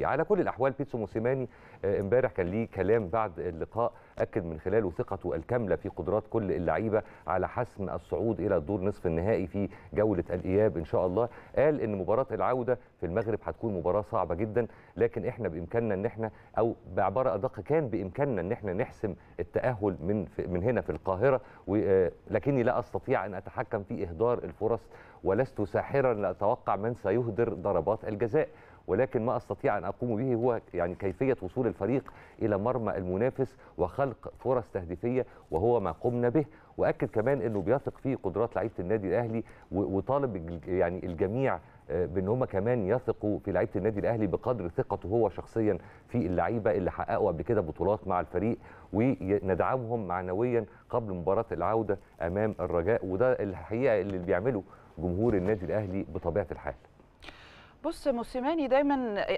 فيه على كل الاحوال بيتسو موسيماني آه، امبارح كان ليه كلام بعد اللقاء اكد من خلاله ثقته الكامله في قدرات كل اللعيبه على حسم الصعود الى الدور نصف النهائي في جوله الاياب ان شاء الله قال ان مباراه العوده في المغرب هتكون مباراه صعبه جدا لكن احنا بامكاننا ان احنا او بعباره ادق كان بامكاننا ان احنا نحسم التاهل من من هنا في القاهره ولكني آه، لا استطيع ان اتحكم في اهدار الفرص ولست ساحرا لاتوقع من سيهدر ضربات الجزاء ولكن ما استطيع ان اقوم به هو يعني كيفيه وصول الفريق الى مرمى المنافس وخلق فرص تهديفيه وهو ما قمنا به واكد كمان انه بيثق في قدرات لعيبه النادي الاهلي وطالب يعني الجميع آه، بان هم كمان يثقوا في لعيبه النادي الاهلي بقدر ثقته هو شخصيا في اللعيبه اللي حققوا قبل كده بطولات مع الفريق وندعمهم معنويا قبل مباراه العوده امام الرجاء وده الحقيقه اللي بيعمله جمهور النادي الاهلي بطبيعه الحال بص موسيماني دايما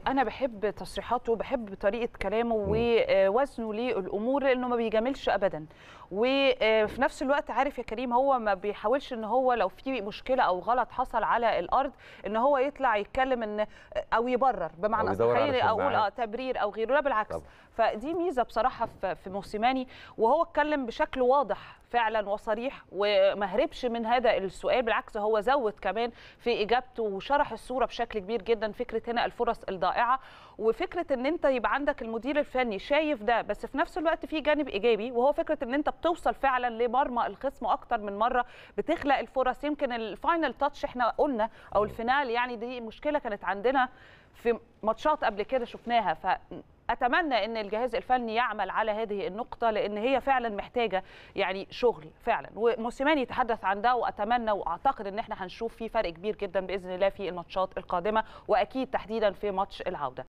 انا بحب تصريحاته بحب طريقه كلامه ووزنه للامور لانه ما بيجاملش ابدا وفي نفس الوقت عارف يا كريم هو ما بيحاولش ان هو لو في مشكله او غلط حصل على الارض ان هو يطلع يتكلم ان او يبرر بمعنى او اقول اه تبرير او غيره لا بالعكس طب. فدي ميزه بصراحه في موسيماني وهو اتكلم بشكل واضح فعلا وصريح ومهربش من هذا السؤال بالعكس هو زود كمان في اجابته وشرح الصوره بشكل كبير جدا فكره هنا الفرص الضائعه وفكره ان انت يبقى عندك المدير الفني شايف ده بس في نفس الوقت في جانب ايجابي وهو فكره ان انت بتوصل فعلا لمرمى الخصم اكتر من مره بتخلق الفرص يمكن الفاينل تاتش احنا قلنا او الفينال يعني دي مشكله كانت عندنا في ماتشات قبل كده شفناها ف اتمنى ان الجهاز الفني يعمل على هذه النقطه لان هي فعلا محتاجه يعني شغل فعلا وموسيماني يتحدث عن ده واتمنى واعتقد ان احنا هنشوف في فرق كبير جدا باذن الله في الماتشات القادمه واكيد تحديدا في ماتش العوده